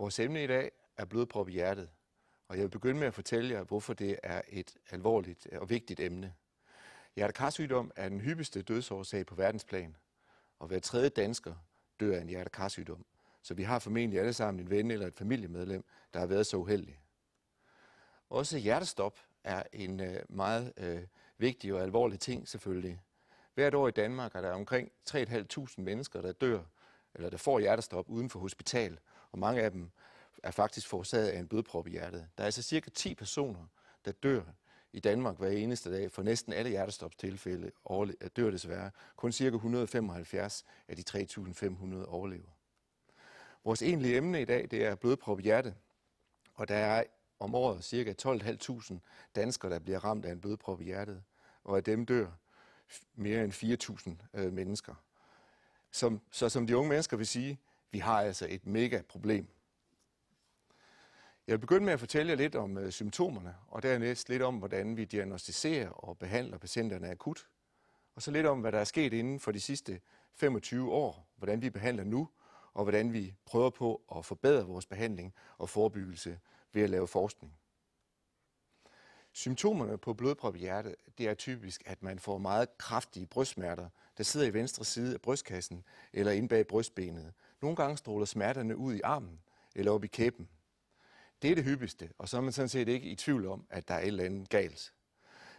Vores emne i dag er blodprop i hjertet, og jeg vil begynde med at fortælle jer, hvorfor det er et alvorligt og vigtigt emne. Hjertekarsygdom er den hyppigste dødsårsag på verdensplan, og hver tredje dansker dør af en hjertekarsygdom. Så vi har formentlig alle sammen en ven eller et familiemedlem, der har været så uheldig. Også hjertestop er en øh, meget øh, vigtig og alvorlig ting selvfølgelig. Hvert år i Danmark er der omkring 3.500 mennesker, der dør eller der får hjertestop uden for hospital, og mange af dem er faktisk forårsaget af en blodprop i hjertet. Der er altså cirka 10 personer, der dør i Danmark hver eneste dag, for næsten alle hjertestopstilfælde øh, dør desværre. Kun cirka 175 af de 3.500 overlever. Vores egentlige emne i dag, det er blodprop i hjertet, og der er om året cirka 12.500 danskere, der bliver ramt af en blodprop i hjertet, og af dem dør mere end 4.000 øh, mennesker. Som, så som de unge mennesker vil sige, vi har altså et mega problem. Jeg vil begynde med at fortælle jer lidt om øh, symptomerne, og dernæst lidt om, hvordan vi diagnostiserer og behandler patienterne akut. Og så lidt om, hvad der er sket inden for de sidste 25 år, hvordan vi behandler nu, og hvordan vi prøver på at forbedre vores behandling og forebyggelse ved at lave forskning. Symptomerne på blodprop i hjertet, det er typisk, at man får meget kraftige brystsmerter, der sidder i venstre side af brystkassen eller inde bag brystbenet, nogle gange stråler smerterne ud i armen eller op i kæben. Det er det hyppigste, og så er man sådan set ikke i tvivl om, at der er et eller andet galt.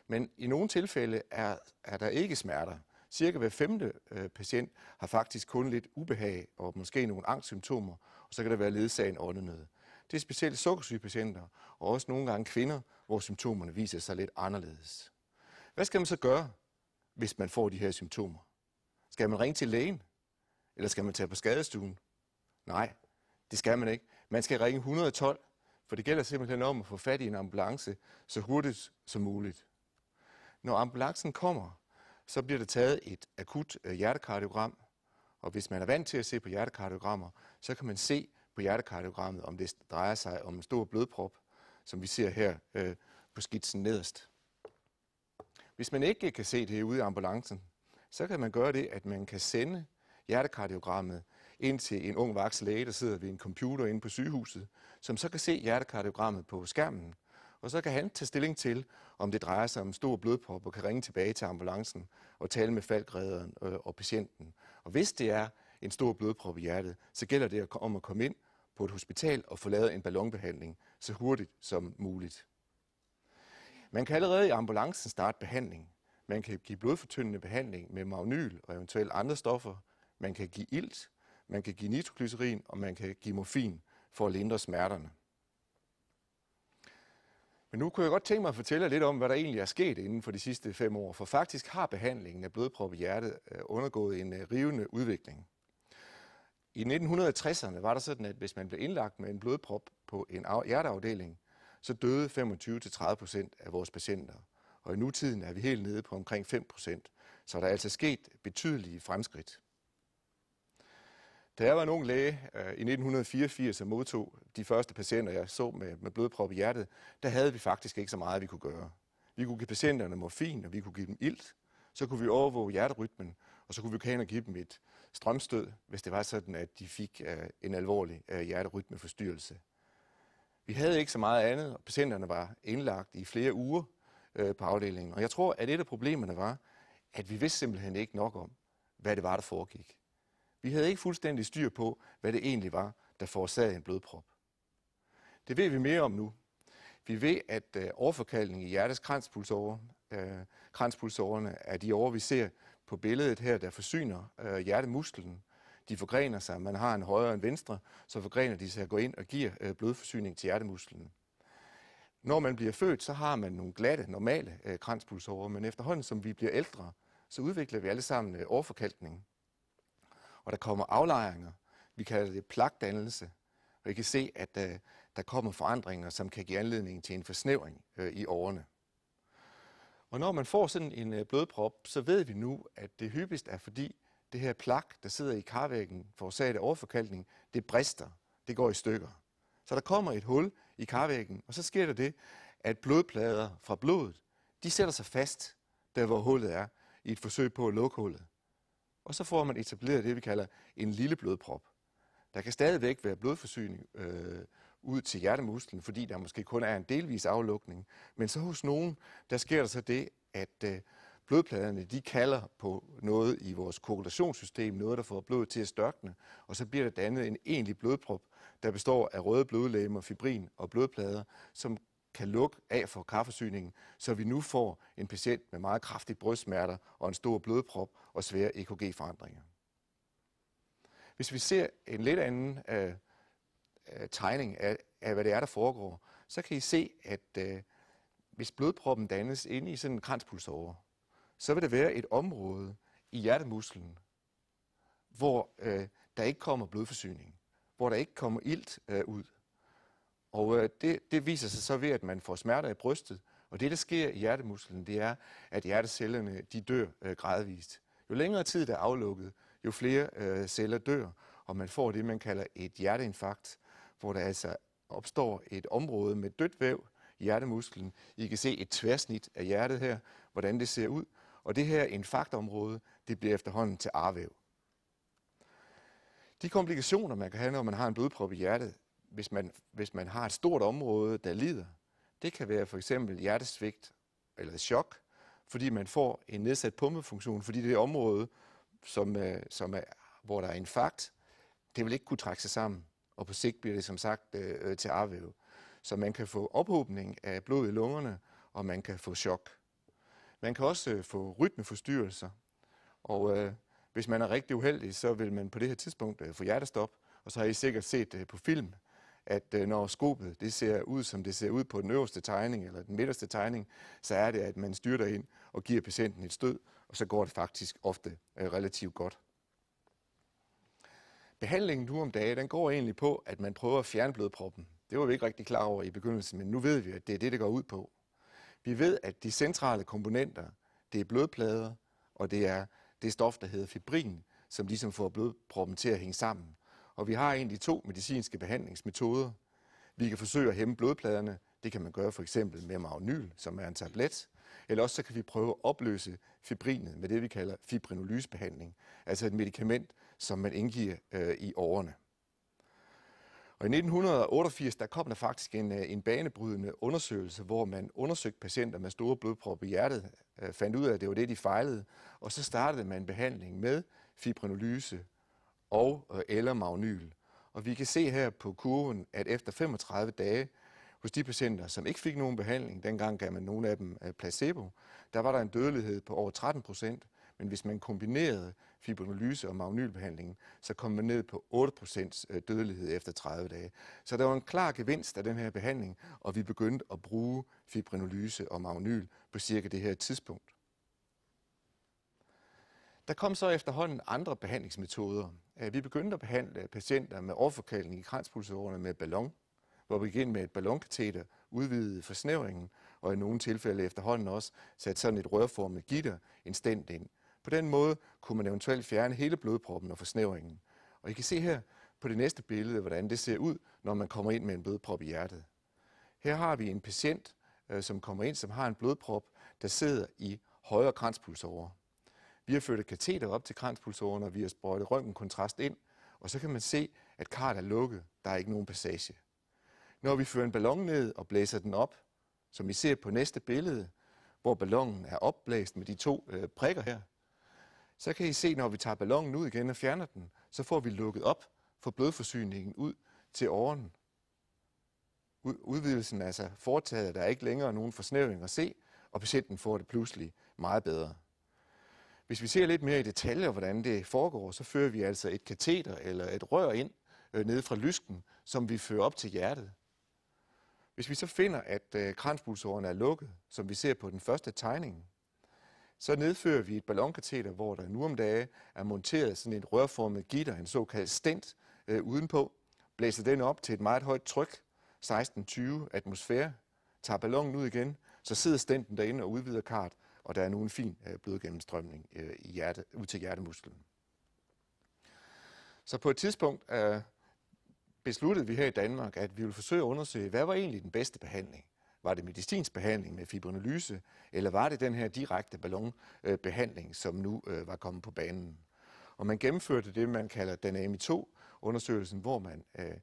Men i nogle tilfælde er, er der ikke smerter. Cirka hver femte øh, patient har faktisk kun lidt ubehag og måske nogle angstsymptomer, og så kan der være ledsagen åndenød. Det er specielt patienter, og også nogle gange kvinder, hvor symptomerne viser sig lidt anderledes. Hvad skal man så gøre, hvis man får de her symptomer? Skal man ringe til lægen? Eller skal man tage på skadestuen? Nej, det skal man ikke. Man skal ringe 112, for det gælder simpelthen om at få fat i en ambulance så hurtigt som muligt. Når ambulancen kommer, så bliver der taget et akut øh, hjertekardiogram, og hvis man er vant til at se på hjertekardiogrammer, så kan man se på hjertekardiogrammet, om det drejer sig om en stor blodprop, som vi ser her øh, på skitsen nederst. Hvis man ikke kan se det ude i ambulancen, så kan man gøre det, at man kan sende hjertekardiogrammet ind til en ung vaks læge, der sidder ved en computer inde på sygehuset, som så kan se hjertekardiogrammet på skærmen. Og så kan han tage stilling til, om det drejer sig om en stor blodprop, og kan ringe tilbage til ambulancen og tale med falkrederen øh, og patienten. Og hvis det er en stor blodprop i hjertet, så gælder det om at komme ind på et hospital og få lavet en ballonbehandling så hurtigt som muligt. Man kan allerede i ambulancen starte behandling. Man kan give blodfortyndende behandling med magnyl og eventuelt andre stoffer, man kan give ilt, man kan give nitroglycerin, og man kan give morfin for at lindre smerterne. Men nu kunne jeg godt tænke mig at fortælle lidt om, hvad der egentlig er sket inden for de sidste fem år, for faktisk har behandlingen af blodprop i hjertet øh, undergået en øh, rivende udvikling. I 1960'erne var det sådan, at hvis man blev indlagt med en blodprop på en hjerteafdeling, så døde 25-30 af vores patienter. Og i nutiden er vi helt nede på omkring 5 så der er altså sket betydelige fremskridt. Da jeg var en ung læge øh, i 1984 og modtog de første patienter, jeg så med, med blodprop i hjertet, der havde vi faktisk ikke så meget, vi kunne gøre. Vi kunne give patienterne morfin, og vi kunne give dem ilt. Så kunne vi overvåge hjerterytmen, og så kunne vi gå hen og give dem et strømstød, hvis det var sådan, at de fik øh, en alvorlig øh, hjerterytmeforstyrrelse. Vi havde ikke så meget andet, og patienterne var indlagt i flere uger øh, på afdelingen. Og jeg tror, at et af problemerne var, at vi vidste simpelthen ikke nok om, hvad det var, der foregik. Vi havde ikke fuldstændig styr på, hvad det egentlig var, der forårsagede en blodprop. Det ved vi mere om nu. Vi ved, at øh, overforkaldning i hjertets kranspulsårer, øh, kranspulsårerne er de over, vi ser på billedet her, der forsyner øh, hjertemusklen. De forgrener sig. Man har en højre end venstre, så forgrener de sig og går ind og giver øh, blodforsyning til hjertemusklen. Når man bliver født, så har man nogle glatte, normale kranspulsårer, men efterhånden som vi bliver ældre, så udvikler vi alle sammen overforkalkning og der kommer aflejringer. Vi kalder det plagdannelse. Og I kan se, at øh, der kommer forandringer, som kan give anledning til en forsnævring øh, i årene. Og når man får sådan en øh, blodprop, så ved vi nu, at det hyppigst er fordi det her plak, der sidder i karvæggen, forårsaget af overforkalkning, det brister. Det går i stykker. Så der kommer et hul i karvæggen, og så sker der det, at blodplader fra blodet, de sætter sig fast der, hvor hullet er, i et forsøg på at lukke hullet og så får man etableret det, vi kalder en lille blodprop. Der kan stadigvæk være blodforsyning øh, ud til hjertemusklen, fordi der måske kun er en delvis aflukning. Men så hos nogen, der sker der så det, at øh, blodpladerne de kalder på noget i vores koagulationssystem, noget der får blodet til at størkne, og så bliver der dannet en egentlig blodprop, der består af røde blodlegemer, fibrin og blodplader, som kan lukke af for kaffesyningen, så vi nu får en patient med meget kraftige brystsmerter og en stor blodprop og svære EKG-forandringer. Hvis vi ser en lidt anden øh, øh, tegning af, af, hvad det er, der foregår, så kan I se, at øh, hvis blodproppen dannes inde i sådan en kranspulsover, så vil det være et område i hjertemusklen, hvor øh, der ikke kommer blodforsyning, hvor der ikke kommer ilt øh, ud. Og øh, det, det viser sig så ved, at man får smerter i brystet. Og det, der sker i hjertemusklen, det er, at hjertecellerne de dør øh, gradvist. Jo længere tid der er aflukket, jo flere øh, celler dør, og man får det, man kalder et hjerteinfarkt, hvor der altså opstår et område med dødt væv i hjertemusklen. I kan se et tværsnit af hjertet her, hvordan det ser ud. Og det her infarktområde, det bliver efterhånden til arvæv. De komplikationer, man kan have, når man har en blodprop i hjertet, hvis man, hvis man har et stort område, der lider, det kan være for eksempel hjertesvigt eller chok, fordi man får en nedsat pumpefunktion, fordi det område, som, øh, som er, hvor der er infarkt, det vil ikke kunne trække sig sammen, og på sigt bliver det som sagt øh, øh til arvæv. Så man kan få ophobning af blod i lungerne, og man kan få chok. Man kan også øh, få rytmeforstyrrelser, og øh, hvis man er rigtig uheldig, så vil man på det her tidspunkt øh, få hjertestop, og så har I sikkert set øh, på film, at øh, når skobet det ser ud, som det ser ud på den øverste tegning eller den midterste tegning, så er det, at man styrter ind og giver patienten et stød, og så går det faktisk ofte øh, relativt godt. Behandlingen nu om dagen, den går egentlig på, at man prøver at fjerne blodproppen. Det var vi ikke rigtig klar over i begyndelsen, men nu ved vi, at det er det, det går ud på. Vi ved, at de centrale komponenter, det er blodplader, og det er det stof, der hedder fibrin, som ligesom får blodproppen til at hænge sammen. Og vi har egentlig to medicinske behandlingsmetoder. Vi kan forsøge at hæmme blodpladerne. Det kan man gøre for eksempel med magnyl, som er en tablet. Eller også så kan vi prøve at opløse fibrinet med det, vi kalder fibrinolysebehandling. Altså et medicament, som man indgiver øh, i årene. Og i 1988 der kom der faktisk en, øh, en banebrydende undersøgelse, hvor man undersøgte patienter med store blodpropper i hjertet, øh, fandt ud af, at det var det, de fejlede, og så startede man behandling med fibrinolyse og øh, eller magnyl. Og vi kan se her på kurven, at efter 35 dage hos de patienter, som ikke fik nogen behandling, dengang gav man nogle af dem øh, placebo, der var der en dødelighed på over 13 procent, men hvis man kombinerede fibrinolyse og magnylbehandlingen, så kom man ned på 8% øh, dødelighed efter 30 dage. Så der var en klar gevinst af den her behandling, og vi begyndte at bruge fibrinolyse og magnyl på cirka det her tidspunkt. Der kom så efterhånden andre behandlingsmetoder, Øh, vi begyndte at behandle patienter med overforkalkning i kranspulsårene med ballon, hvor vi gik med et ballonkateter, udvidede forsnævringen, og i nogle tilfælde efterhånden også satte sådan et rørformet gitter en stent ind. På den måde kunne man eventuelt fjerne hele blodproppen og forsnævringen. Og I kan se her på det næste billede, hvordan det ser ud, når man kommer ind med en blodprop i hjertet. Her har vi en patient, øh, som kommer ind, som har en blodprop, der sidder i højre kranspulsåre. Vi har ført et kateter op til kranspulsåren, og vi har sprøjtet røntgenkontrast ind, og så kan man se, at karret er lukket. Der er ikke nogen passage. Når vi fører en ballon ned og blæser den op, som I ser på næste billede, hvor ballonen er opblæst med de to øh, prikker her, så kan I se, når vi tager ballonen ud igen og fjerner den, så får vi lukket op for blodforsyningen ud til åren. Udvidelsen er altså foretaget, der er ikke længere nogen forsnævring at se, og patienten får det pludselig meget bedre. Hvis vi ser lidt mere i detaljer, hvordan det foregår, så fører vi altså et kateter eller et rør ind øh, nede fra lysken, som vi fører op til hjertet. Hvis vi så finder, at øh, kranspulsåren er lukket, som vi ser på den første tegning, så nedfører vi et ballonkateter, hvor der nu om dage er monteret sådan et rørformet gitter, en såkaldt stent, øh, udenpå, blæser den op til et meget højt tryk, 16-20 atmosfære, tager ballonen ud igen, så sidder stenten derinde og udvider kart, og der er nu en fin øh, blodgennemstrømning øh, i hjerte, ud til hjertemusklen. Så på et tidspunkt øh, besluttede vi her i Danmark, at vi ville forsøge at undersøge, hvad var egentlig den bedste behandling? Var det medicinsk behandling med fibrinolyse, eller var det den her direkte ballonbehandling, øh, som nu øh, var kommet på banen? Og man gennemførte det, man kalder ami 2-undersøgelsen, hvor man øh,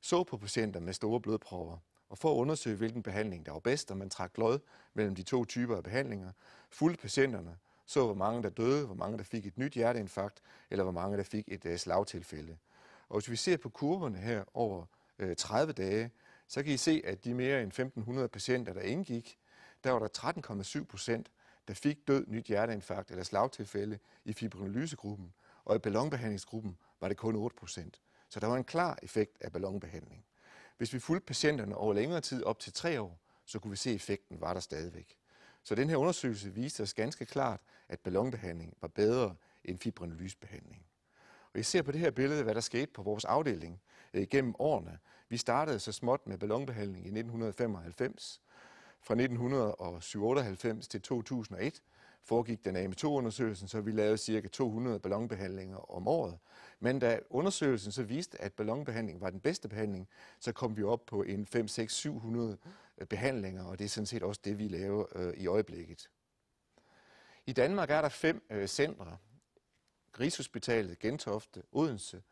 så på patienter med store blodpropper, og for at undersøge, hvilken behandling der var bedst, og man trak lod mellem de to typer af behandlinger, fulgte patienterne, så hvor mange der døde, hvor mange der fik et nyt hjerteinfarkt, eller hvor mange der fik et uh, slagtilfælde. Og hvis vi ser på kurverne her over uh, øh, 30 dage, så kan I se, at de mere end 1.500 patienter, der indgik, der var der 13,7 procent, der fik død, nyt hjerteinfarkt eller slagtilfælde i fibrinolysegruppen, og i ballonbehandlingsgruppen var det kun 8 procent. Så der var en klar effekt af ballonbehandling. Hvis vi fulgte patienterne over længere tid, op til tre år, så kunne vi se, at effekten var der stadigvæk. Så den her undersøgelse viste os ganske klart, at ballonbehandling var bedre end fibrinolysebehandling. Og I ser på det her billede, hvad der skete på vores afdeling øh, gennem årene. Vi startede så småt med ballonbehandling i 1995. Fra 1997 til 2001 foregik den AM2-undersøgelsen, så vi lavede ca. 200 ballonbehandlinger om året. Men da undersøgelsen så viste, at ballonbehandling var den bedste behandling, så kom vi op på en 5, 6, 700 behandlinger, og det er sådan set også det, vi laver øh, i øjeblikket. I Danmark er der fem øh, centre. Rigshospitalet, Gentofte, Odense,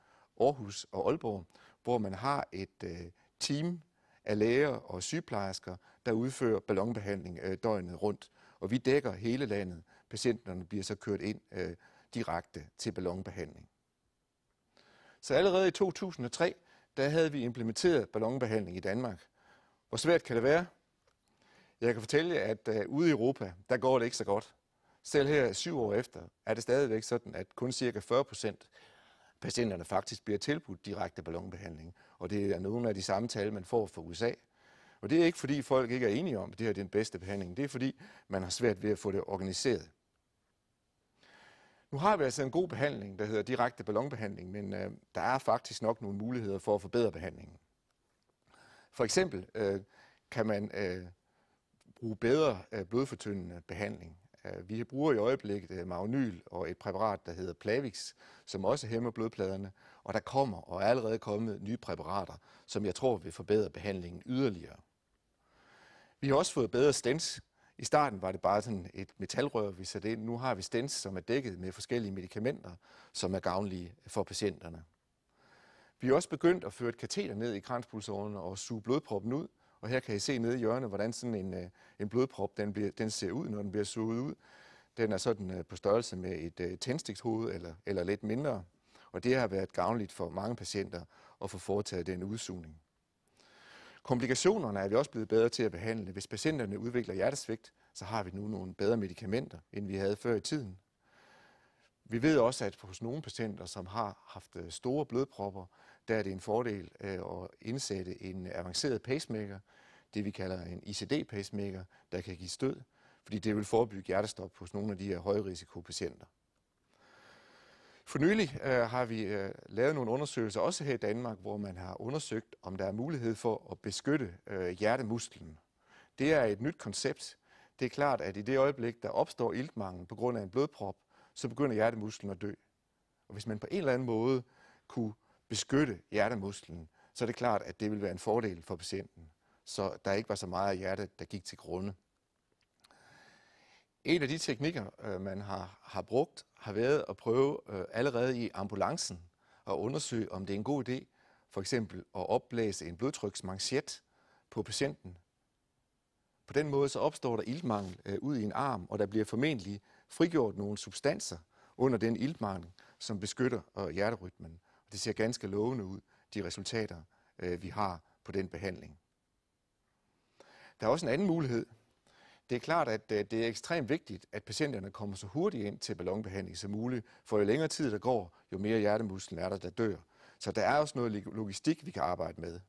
Aarhus og Aalborg, hvor man har et øh, team af læger og sygeplejersker, der udfører ballonbehandling øh, døgnet rundt. Og vi dækker hele landet. Patienterne bliver så kørt ind øh, direkte til ballonbehandling. Så allerede i 2003, der havde vi implementeret ballonbehandling i Danmark. Hvor svært kan det være? Jeg kan fortælle jer, at øh, ude i Europa, der går det ikke så godt. Selv her syv år efter er det stadigvæk sådan, at kun cirka 40 procent patienterne faktisk bliver tilbudt direkte ballonbehandling. Og det er nogle af de samme tal, man får fra USA. Og det er ikke fordi folk ikke er enige om, at det her er den bedste behandling. Det er fordi, man har svært ved at få det organiseret. Nu har vi altså en god behandling, der hedder direkte ballonbehandling, men øh, der er faktisk nok nogle muligheder for at forbedre behandlingen. For eksempel øh, kan man øh, bruge bedre øh, blodfortyndende behandling. Øh, vi bruger i øjeblikket øh, magnyl og et præparat, der hedder Plavix, som også hæmmer blodpladerne, og der kommer og er allerede kommet nye præparater, som jeg tror vil forbedre behandlingen yderligere. Vi har også fået bedre stents, i starten var det bare sådan et metalrør, vi satte ind. Nu har vi stens, som er dækket med forskellige medicamenter, som er gavnlige for patienterne. Vi er også begyndt at føre et kateter ned i kranspulsåren og suge blodproppen ud. Og her kan I se nede i hjørnet, hvordan sådan en, øh, en blodprop den, bliver, den ser ud, når den bliver suget ud. Den er sådan øh, på størrelse med et øh, tændstikshoved eller, eller lidt mindre. Og det har været gavnligt for mange patienter at få foretaget den udsugning. Komplikationerne er vi også blevet bedre til at behandle. Hvis patienterne udvikler hjertesvigt, så har vi nu nogle bedre medicamenter, end vi havde før i tiden. Vi ved også, at hos nogle patienter, som har haft øh, store blodpropper, der er det en fordel øh, at indsætte en avanceret pacemaker, det vi kalder en ICD-pacemaker, der kan give stød, fordi det vil forebygge hjertestop hos nogle af de her højrisikopatienter. For nylig øh, har vi øh, lavet nogle undersøgelser, også her i Danmark, hvor man har undersøgt, om der er mulighed for at beskytte øh, hjertemusklen. Det er et nyt koncept. Det er klart, at i det øjeblik, der opstår iltmangel på grund af en blodprop, så begynder hjertemusklen at dø. Og hvis man på en eller anden måde kunne beskytte hjertemusklen, så er det klart, at det vil være en fordel for patienten, så der ikke var så meget af hjertet, der gik til grunde en af de teknikker, øh, man har, har brugt, har været at prøve øh, allerede i ambulancen at undersøge, om det er en god idé for eksempel at opblæse en blodtryksmanchet på patienten. På den måde så opstår der iltmangel øh, ud i en arm, og der bliver formentlig frigjort nogle substanser under den iltmangel, som beskytter øh, hjerterytmen. Og det ser ganske lovende ud, de resultater, øh, vi har på den behandling. Der er også en anden mulighed, det er klart, at øh, det er ekstremt vigtigt, at patienterne kommer så hurtigt ind til ballonbehandling som muligt, for jo længere tid der går, jo mere hjertemusklen er der, der dør. Så der er også noget logistik, vi kan arbejde med.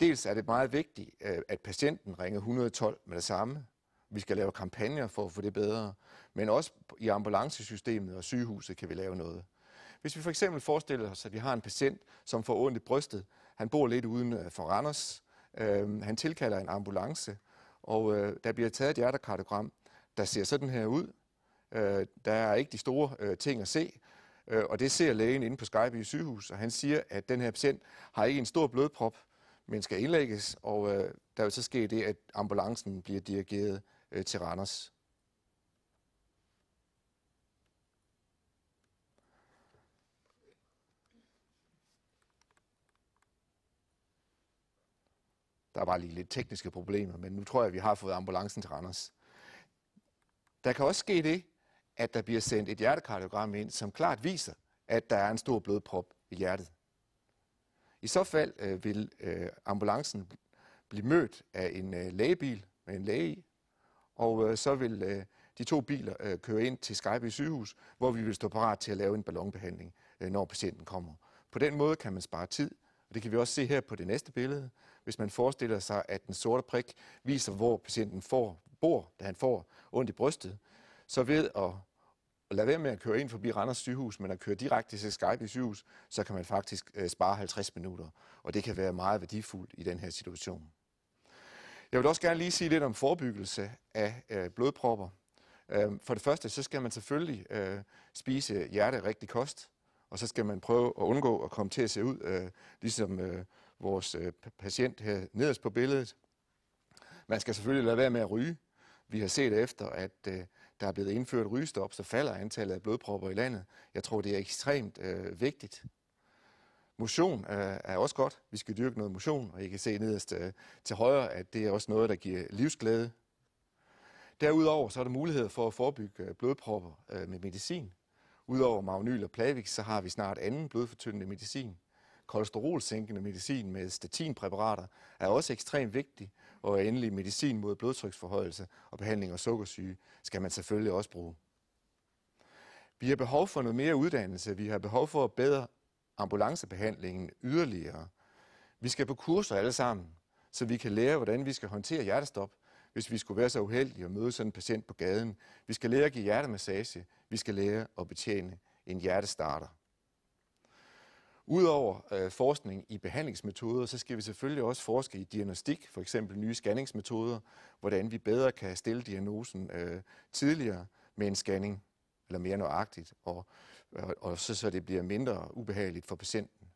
Dels er det meget vigtigt, øh, at patienten ringer 112 med det samme. Vi skal lave kampagner for at få det bedre. Men også i ambulancesystemet og sygehuset kan vi lave noget. Hvis vi for eksempel forestiller os, at vi har en patient, som får ondt i brystet. Han bor lidt uden øh, for Randers. Han tilkalder en ambulance. Og øh, der bliver taget et hjertekardiogram, der ser sådan her ud. Øh, der er ikke de store øh, ting at se. Øh, og det ser lægen inde på Skype i sygehus, og han siger, at den her patient har ikke en stor blodprop, men skal indlægges. Og øh, der vil så ske det, at ambulancen bliver dirigeret øh, til Randers. Der er bare lige lidt tekniske problemer, men nu tror jeg, at vi har fået ambulancen til Randers. Der kan også ske det, at der bliver sendt et hjertekardiogram ind, som klart viser, at der er en stor blodprop i hjertet. I så fald øh, vil øh, ambulancen blive mødt af en øh, lægebil med en læge i, og øh, så vil øh, de to biler øh, køre ind til Skype sygehus, hvor vi vil stå parat til at lave en ballonbehandling, øh, når patienten kommer. På den måde kan man spare tid, og det kan vi også se her på det næste billede hvis man forestiller sig, at den sorte prik viser, hvor patienten får, bor, da han får ondt i brystet, så ved at at lade være med at køre ind forbi Randers sygehus, men at køre direkte til Skype sygehus, så kan man faktisk øh, spare 50 minutter, og det kan være meget værdifuldt i den her situation. Jeg vil også gerne lige sige lidt om forebyggelse af øh, blodpropper. Øh, for det første, så skal man selvfølgelig øh, spise rigtig kost, og så skal man prøve at undgå at komme til at se ud, øh, ligesom øh, vores øh, patient her nederst på billedet. Man skal selvfølgelig lade være med at ryge. Vi har set efter, at øh, der er blevet indført rygestop, så falder antallet af blodpropper i landet. Jeg tror, det er ekstremt øh, vigtigt. Motion øh, er også godt. Vi skal dyrke noget motion, og I kan se nederst øh, til højre, at det er også noget, der giver livsglæde. Derudover så er der mulighed for at forebygge øh, blodpropper øh, med medicin. Udover magnyl og plavix, så har vi snart anden blodfortyndende medicin kolesterolsænkende medicin med statinpræparater er også ekstremt vigtig, og endelig medicin mod blodtryksforhøjelse og behandling af sukkersyge skal man selvfølgelig også bruge. Vi har behov for noget mere uddannelse. Vi har behov for at bedre ambulancebehandlingen yderligere. Vi skal på kurser alle sammen, så vi kan lære, hvordan vi skal håndtere hjertestop, hvis vi skulle være så uheldige at møde sådan en patient på gaden. Vi skal lære at give hjertemassage. Vi skal lære at betjene en hjertestarter. Udover øh, forskning i behandlingsmetoder, så skal vi selvfølgelig også forske i diagnostik, for eksempel nye scanningsmetoder, hvordan vi bedre kan stille diagnosen øh, tidligere med en scanning, eller mere nøjagtigt, og, og, og så, så det bliver mindre ubehageligt for patienten.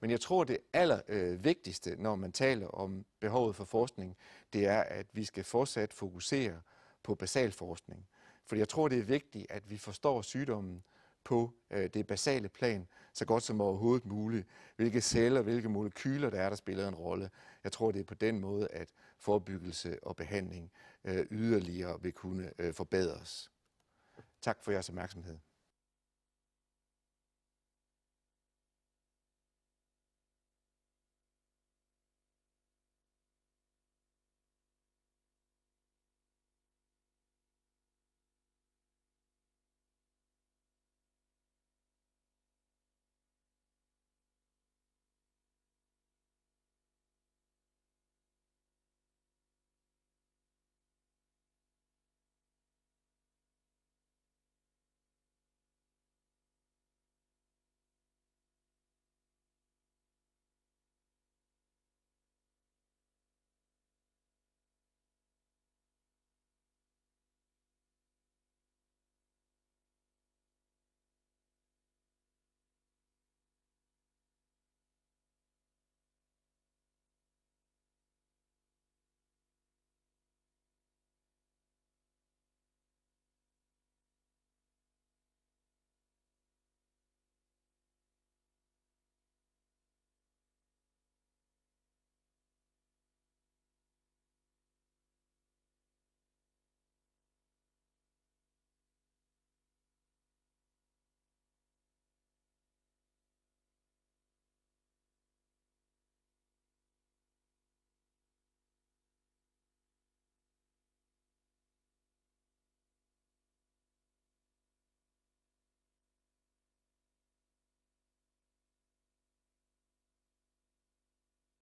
Men jeg tror, det aller øh, vigtigste, når man taler om behovet for forskning, det er, at vi skal fortsat fokusere på basal forskning. For jeg tror, det er vigtigt, at vi forstår sygdommen, på øh, det basale plan så godt som overhovedet muligt. Hvilke celler, hvilke molekyler der er, der spiller en rolle. Jeg tror, det er på den måde, at forebyggelse og behandling øh, yderligere vil kunne øh, forbedres. Tak for jeres opmærksomhed.